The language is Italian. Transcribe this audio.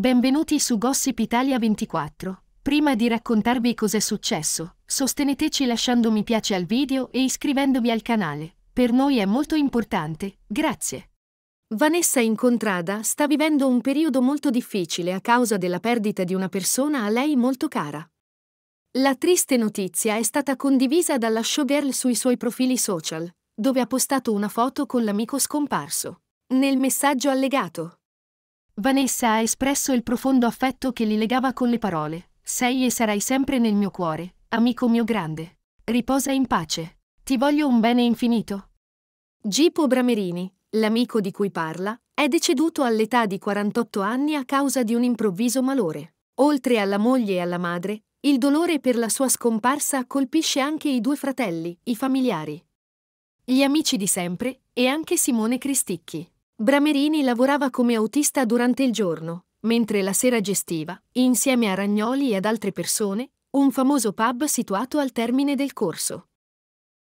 Benvenuti su Gossip Italia 24. Prima di raccontarvi cos'è successo, sosteneteci lasciando mi piace al video e iscrivendovi al canale. Per noi è molto importante, grazie. Vanessa Incontrada sta vivendo un periodo molto difficile a causa della perdita di una persona a lei molto cara. La triste notizia è stata condivisa dalla showgirl sui suoi profili social, dove ha postato una foto con l'amico scomparso. Nel messaggio allegato, Vanessa ha espresso il profondo affetto che li legava con le parole. Sei e sarai sempre nel mio cuore, amico mio grande. Riposa in pace. Ti voglio un bene infinito. Gipo Bramerini, l'amico di cui parla, è deceduto all'età di 48 anni a causa di un improvviso malore. Oltre alla moglie e alla madre, il dolore per la sua scomparsa colpisce anche i due fratelli, i familiari, gli amici di sempre e anche Simone Cristicchi. Bramerini lavorava come autista durante il giorno, mentre la sera gestiva, insieme a Ragnoli e ad altre persone, un famoso pub situato al termine del corso.